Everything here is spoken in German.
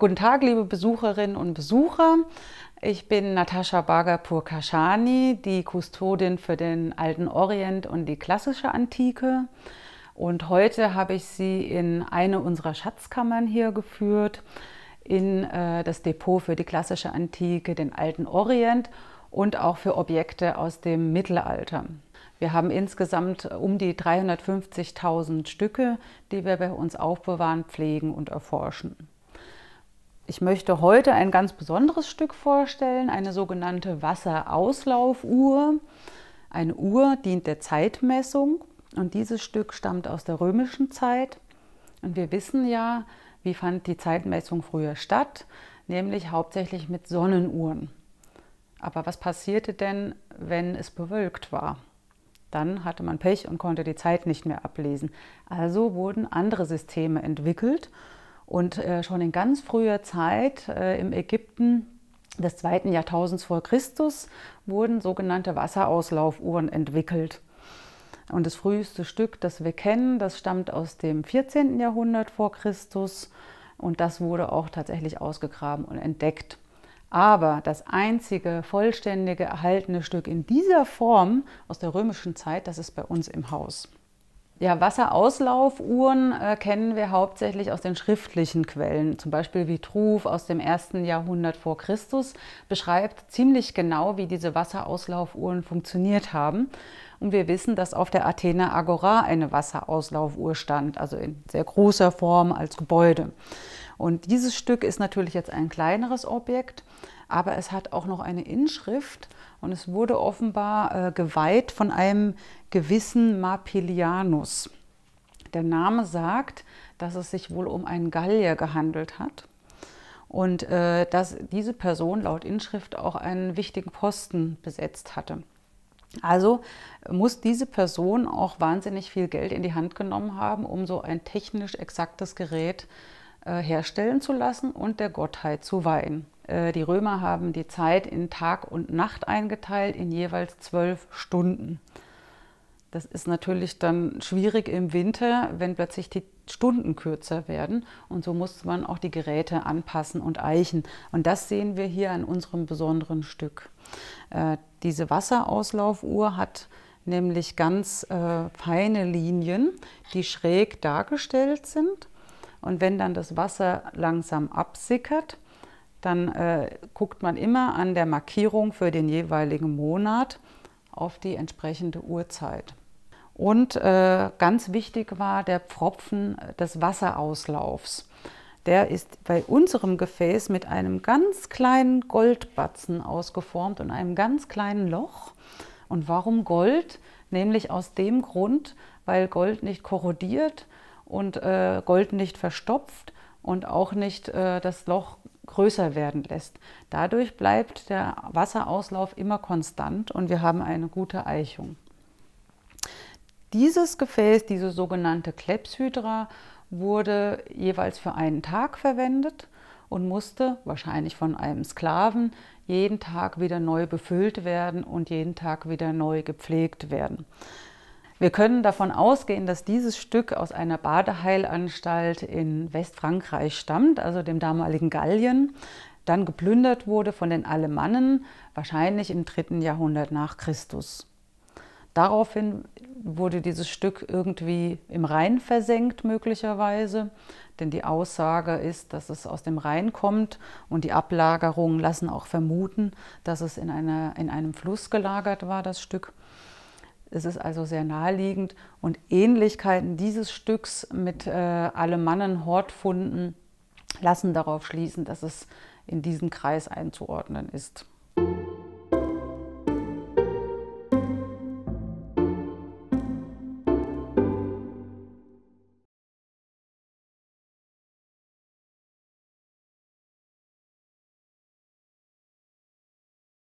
Guten Tag, liebe Besucherinnen und Besucher. Ich bin Natascha bager Kashani, die Kustodin für den Alten Orient und die klassische Antike. Und heute habe ich Sie in eine unserer Schatzkammern hier geführt, in äh, das Depot für die klassische Antike, den Alten Orient und auch für Objekte aus dem Mittelalter. Wir haben insgesamt äh, um die 350.000 Stücke, die wir bei uns aufbewahren, pflegen und erforschen. Ich möchte heute ein ganz besonderes Stück vorstellen, eine sogenannte Wasserauslaufuhr. Eine Uhr dient der Zeitmessung und dieses Stück stammt aus der römischen Zeit. Und wir wissen ja, wie fand die Zeitmessung früher statt, nämlich hauptsächlich mit Sonnenuhren. Aber was passierte denn, wenn es bewölkt war? Dann hatte man Pech und konnte die Zeit nicht mehr ablesen. Also wurden andere Systeme entwickelt und äh, schon in ganz früher Zeit äh, im Ägypten des zweiten Jahrtausends vor Christus wurden sogenannte Wasserauslaufuhren entwickelt. Und das früheste Stück, das wir kennen, das stammt aus dem 14. Jahrhundert vor Christus und das wurde auch tatsächlich ausgegraben und entdeckt. Aber das einzige vollständige erhaltene Stück in dieser Form aus der römischen Zeit, das ist bei uns im Haus. Ja, Wasserauslaufuhren äh, kennen wir hauptsächlich aus den schriftlichen Quellen. Zum Beispiel Vitruv aus dem ersten Jahrhundert vor Christus beschreibt ziemlich genau, wie diese Wasserauslaufuhren funktioniert haben. Und wir wissen, dass auf der Athener Agora eine Wasserauslaufuhr stand, also in sehr großer Form als Gebäude. Und dieses Stück ist natürlich jetzt ein kleineres Objekt, aber es hat auch noch eine Inschrift und es wurde offenbar äh, geweiht von einem gewissen Marpilianus. Der Name sagt, dass es sich wohl um einen Gallier gehandelt hat und äh, dass diese Person laut Inschrift auch einen wichtigen Posten besetzt hatte. Also äh, muss diese Person auch wahnsinnig viel Geld in die Hand genommen haben, um so ein technisch exaktes Gerät zu äh, herstellen zu lassen und der Gottheit zu weihen. Äh, die Römer haben die Zeit in Tag und Nacht eingeteilt, in jeweils zwölf Stunden. Das ist natürlich dann schwierig im Winter, wenn plötzlich die Stunden kürzer werden. Und so muss man auch die Geräte anpassen und eichen. Und das sehen wir hier an unserem besonderen Stück. Äh, diese Wasserauslaufuhr hat nämlich ganz feine Linien, die schräg dargestellt sind und wenn dann das Wasser langsam absickert, dann äh, guckt man immer an der Markierung für den jeweiligen Monat auf die entsprechende Uhrzeit. Und äh, ganz wichtig war der Pfropfen des Wasserauslaufs. Der ist bei unserem Gefäß mit einem ganz kleinen Goldbatzen ausgeformt und einem ganz kleinen Loch. Und warum Gold? Nämlich aus dem Grund, weil Gold nicht korrodiert, und äh, Gold nicht verstopft und auch nicht äh, das Loch größer werden lässt. Dadurch bleibt der Wasserauslauf immer konstant und wir haben eine gute Eichung. Dieses Gefäß, diese sogenannte Klepshydra, wurde jeweils für einen Tag verwendet und musste wahrscheinlich von einem Sklaven jeden Tag wieder neu befüllt werden und jeden Tag wieder neu gepflegt werden. Wir können davon ausgehen, dass dieses Stück aus einer Badeheilanstalt in Westfrankreich stammt, also dem damaligen Gallien, dann geplündert wurde von den Alemannen, wahrscheinlich im dritten Jahrhundert nach Christus. Daraufhin wurde dieses Stück irgendwie im Rhein versenkt, möglicherweise, denn die Aussage ist, dass es aus dem Rhein kommt und die Ablagerungen lassen auch vermuten, dass es in, einer, in einem Fluss gelagert war, das Stück. Es ist also sehr naheliegend und Ähnlichkeiten dieses Stücks mit äh, Alemannen-Hortfunden lassen darauf schließen, dass es in diesen Kreis einzuordnen ist.